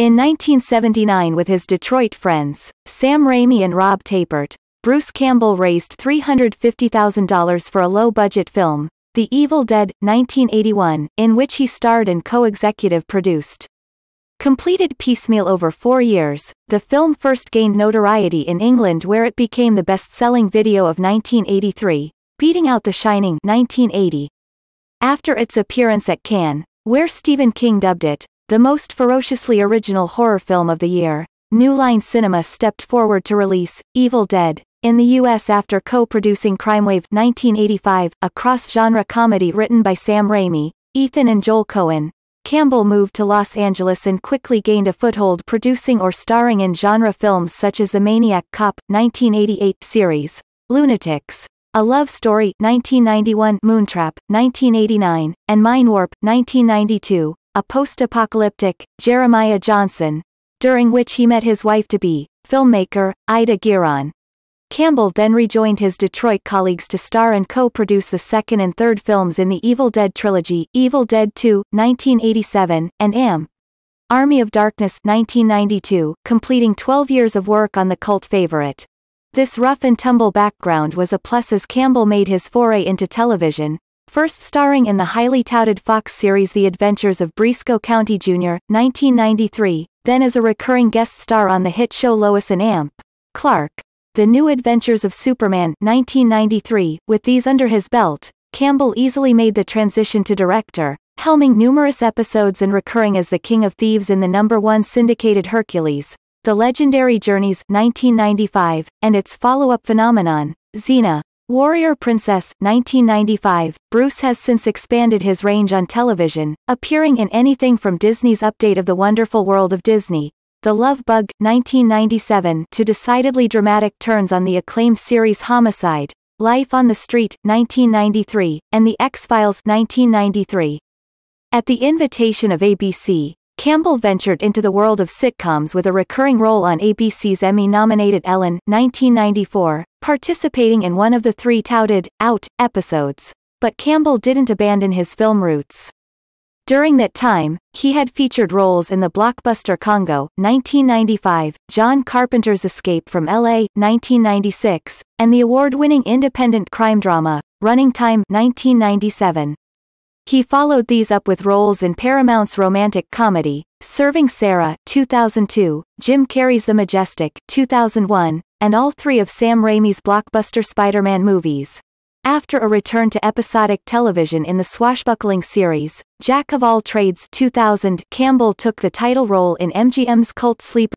In 1979 with his Detroit friends, Sam Raimi and Rob Tapert, Bruce Campbell raised $350,000 for a low-budget film, The Evil Dead, 1981, in which he starred and co-executive produced. Completed piecemeal over four years, the film first gained notoriety in England where it became the best-selling video of 1983, beating out The Shining 1980. After its appearance at Cannes, where Stephen King dubbed it the most ferociously original horror film of the year, New Line Cinema stepped forward to release Evil Dead in the US after co-producing Crimewave 1985, a cross-genre comedy written by Sam Raimi, Ethan and Joel Cohen. Campbell moved to Los Angeles and quickly gained a foothold producing or starring in genre films such as the Maniac Cop 1988 series, Lunatics, A Love Story 1991, Moontrap 1989, and Mind Warp 1992 a post-apocalyptic, Jeremiah Johnson, during which he met his wife-to-be, filmmaker, Ida Giron. Campbell then rejoined his Detroit colleagues to star and co-produce the second and third films in the Evil Dead trilogy, Evil Dead 2, 1987, and Am. Army of Darkness 1992, completing 12 years of work on the cult favorite. This rough and tumble background was a plus as Campbell made his foray into television, first starring in the highly touted Fox series The Adventures of Briscoe County Jr., 1993, then as a recurring guest star on the hit show Lois and Amp, Clark, The New Adventures of Superman, 1993. With these under his belt, Campbell easily made the transition to director, helming numerous episodes and recurring as the King of Thieves in the number one syndicated Hercules, The Legendary Journeys, 1995, and its follow-up phenomenon, Xena, Warrior Princess, 1995, Bruce has since expanded his range on television, appearing in anything from Disney's update of The Wonderful World of Disney, The Love Bug, 1997, to decidedly dramatic turns on the acclaimed series Homicide, Life on the Street, 1993, and The X-Files, 1993. At the invitation of ABC, Campbell ventured into the world of sitcoms with a recurring role on ABC's Emmy-nominated Ellen 1994, participating in one of the three touted, out, episodes. But Campbell didn't abandon his film roots. During that time, he had featured roles in the blockbuster Congo, 1995, John Carpenter's Escape from L.A., 1996, and the award-winning independent crime drama, Running Time, 1997. He followed these up with roles in Paramount's romantic comedy, Serving Sarah 2002, Jim Carrey's The Majestic 2001, and all three of Sam Raimi's blockbuster Spider-Man movies. After a return to episodic television in the swashbuckling series, Jack of All Trades 2000, Campbell took the title role in MGM's cult Sleep